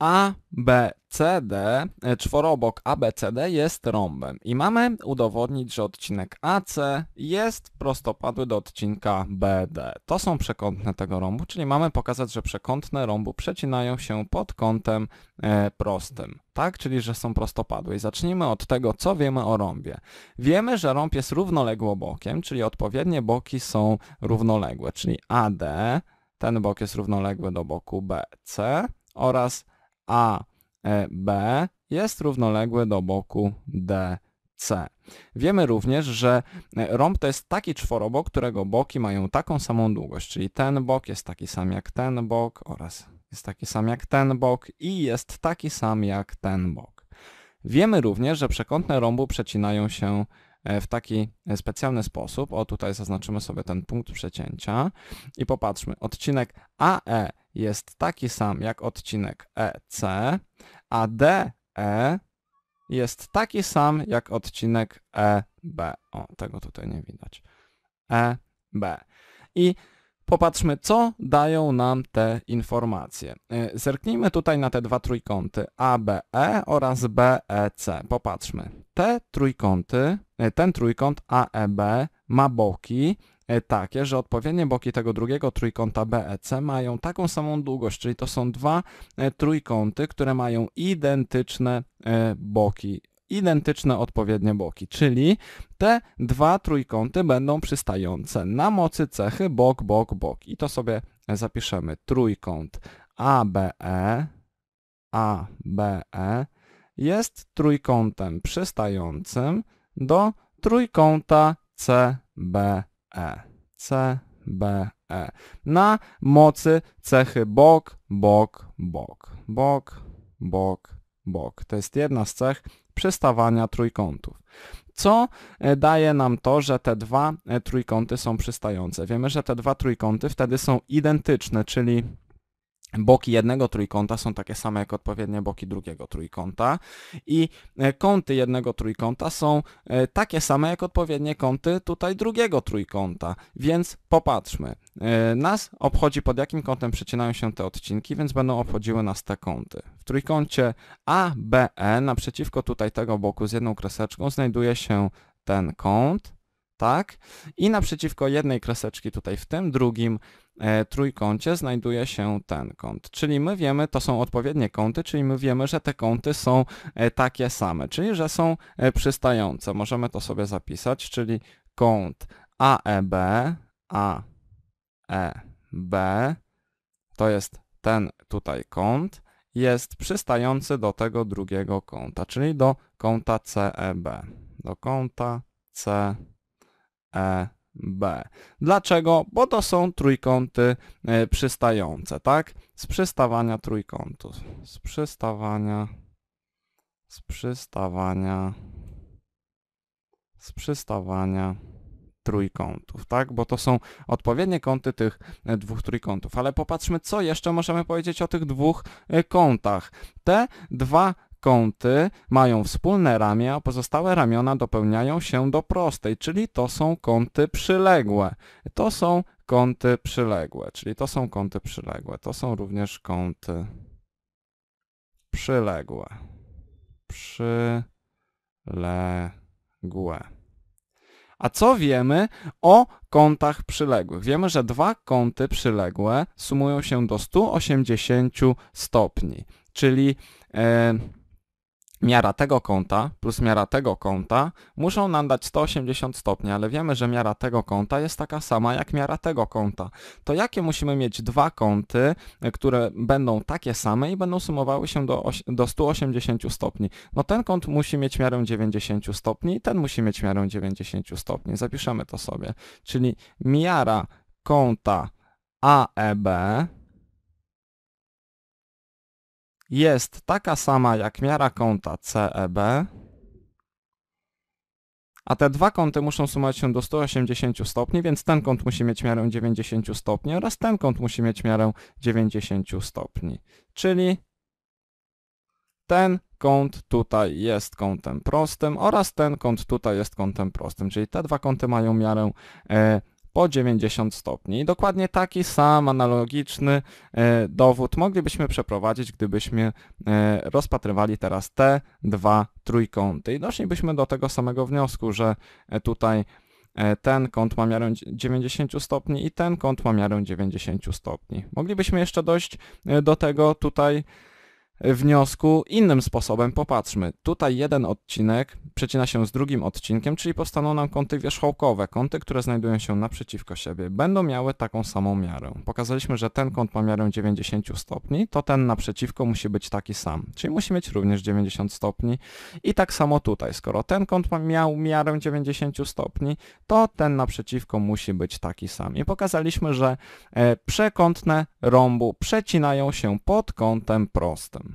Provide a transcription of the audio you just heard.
A, B, C, D, e, czworobok A, B, C, D jest rąbem i mamy udowodnić, że odcinek AC jest prostopadły do odcinka BD. To są przekątne tego rąbu, czyli mamy pokazać, że przekątne rąbu przecinają się pod kątem e, prostym, tak? Czyli, że są prostopadłe. I zacznijmy od tego, co wiemy o rąbie. Wiemy, że rąb jest równoległobokiem, czyli odpowiednie boki są równoległe, czyli AD, ten bok jest równoległy do boku BC oraz AB e, jest równoległe do boku DC. Wiemy również, że e, rąb to jest taki czworobok, którego boki mają taką samą długość, czyli ten bok jest taki sam jak ten bok oraz jest taki sam jak ten bok i jest taki sam jak ten bok. Wiemy również, że przekątne rąbu przecinają się E, w taki e, specjalny sposób. O, tutaj zaznaczymy sobie ten punkt przecięcia i popatrzmy. Odcinek AE jest taki sam jak odcinek EC, a DE jest taki sam jak odcinek EB. O, tego tutaj nie widać. EB. I Popatrzmy, co dają nam te informacje. E, zerknijmy tutaj na te dwa trójkąty ABE oraz BEC. Popatrzmy. Te trójkąty, e, ten trójkąt AEB ma boki e, takie, że odpowiednie boki tego drugiego trójkąta BEC mają taką samą długość, czyli to są dwa trójkąty, które mają identyczne boki identyczne odpowiednie boki, czyli te dwa trójkąty będą przystające na mocy cechy bok, bok, bok. I to sobie zapiszemy. Trójkąt ABE, ABE jest trójkątem przystającym do trójkąta CBE. CBE na mocy cechy bok, bok, bok, bok, bok, bok. To jest jedna z cech przystawania trójkątów. Co e, daje nam to, że te dwa e, trójkąty są przystające? Wiemy, że te dwa trójkąty wtedy są identyczne, czyli boki jednego trójkąta są takie same jak odpowiednie boki drugiego trójkąta i e, kąty jednego trójkąta są e, takie same jak odpowiednie kąty tutaj drugiego trójkąta. Więc popatrzmy. E, nas obchodzi pod jakim kątem przecinają się te odcinki, więc będą obchodziły nas te kąty. W trójkącie ABE naprzeciwko tutaj tego boku z jedną kreseczką znajduje się ten kąt tak. I naprzeciwko jednej kreseczki tutaj w tym drugim e, trójkącie znajduje się ten kąt. Czyli my wiemy, to są odpowiednie kąty, czyli my wiemy, że te kąty są e, takie same, czyli że są e, przystające. Możemy to sobie zapisać, czyli kąt AEB, AEB, to jest ten tutaj kąt, jest przystający do tego drugiego kąta, czyli do kąta CEB. Do kąta CEB. E, B. Dlaczego? Bo to są trójkąty e, przystające, tak? Z przystawania trójkątów. Z przystawania, z przystawania, z przystawania trójkątów, tak? Bo to są odpowiednie kąty tych e, dwóch trójkątów. Ale popatrzmy, co jeszcze możemy powiedzieć o tych dwóch e, kątach. Te dwa kąty mają wspólne ramię, a pozostałe ramiona dopełniają się do prostej, czyli to są kąty przyległe. To są kąty przyległe, czyli to są kąty przyległe. To są również kąty przyległe. Przyległe. A co wiemy o kątach przyległych? Wiemy, że dwa kąty przyległe sumują się do 180 stopni, czyli... Yy, miara tego kąta plus miara tego kąta muszą nam dać 180 stopni, ale wiemy, że miara tego kąta jest taka sama jak miara tego kąta. To jakie musimy mieć dwa kąty, które będą takie same i będą sumowały się do, do 180 stopni? No ten kąt musi mieć miarę 90 stopni i ten musi mieć miarę 90 stopni. Zapiszemy to sobie. Czyli miara kąta AEB jest taka sama jak miara kąta CEB, a te dwa kąty muszą sumować się do 180 stopni, więc ten kąt musi mieć miarę 90 stopni oraz ten kąt musi mieć miarę 90 stopni. Czyli ten kąt tutaj jest kątem prostym oraz ten kąt tutaj jest kątem prostym, czyli te dwa kąty mają miarę e, po 90 stopni. I dokładnie taki sam analogiczny e, dowód moglibyśmy przeprowadzić, gdybyśmy e, rozpatrywali teraz te dwa trójkąty. I doszlibyśmy do tego samego wniosku, że e, tutaj ten kąt ma miarę 90 stopni i ten kąt ma miarę 90 stopni. Moglibyśmy jeszcze dojść do tego tutaj wniosku innym sposobem. Popatrzmy, tutaj jeden odcinek przecina się z drugim odcinkiem, czyli powstaną nam kąty wierzchołkowe, kąty, które znajdują się naprzeciwko siebie, będą miały taką samą miarę. Pokazaliśmy, że ten kąt ma miarę 90 stopni, to ten naprzeciwko musi być taki sam, czyli musi mieć również 90 stopni i tak samo tutaj, skoro ten kąt miał miarę 90 stopni, to ten naprzeciwko musi być taki sam. I pokazaliśmy, że e, przekątne rąbu przecinają się pod kątem prostym.